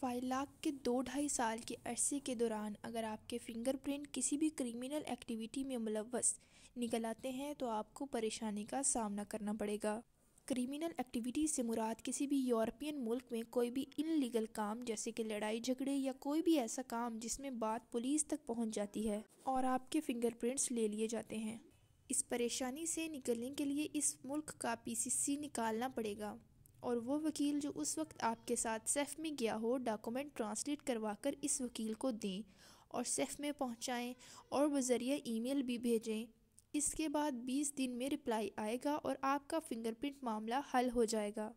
फ़ाइलाक के दो ढाई साल के अरसे के दौरान अगर आपके फ़िंगरप्रिंट किसी भी क्रिमिनल एक्टिविटी में मुलवस निकल आते हैं तो आपको परेशानी का सामना करना पड़ेगा क्रिमिनल एक्टिविटी से मुराद किसी भी यूरोपियन मुल्क में कोई भी इनलीगल काम जैसे कि लड़ाई झगड़े या कोई भी ऐसा काम जिसमें बात पुलिस तक पहुंच जाती है और आपके फिंगरप्रिंट्स ले लिए जाते हैं इस परेशानी से निकलने के लिए इस मुल्क का पीसीसी निकालना पड़ेगा और वो वकील जो उस वक्त आपके साथ सेफ़ में गया हो डॉक्यूमेंट ट्रांसलेट करवा कर इस वकील को दें और सेफ़ में पहुँचाएँ और बज़रिया ईमेल भी भेजें इसके बाद 20 दिन में रिप्लाई आएगा और आपका फिंगरप्रिंट मामला हल हो जाएगा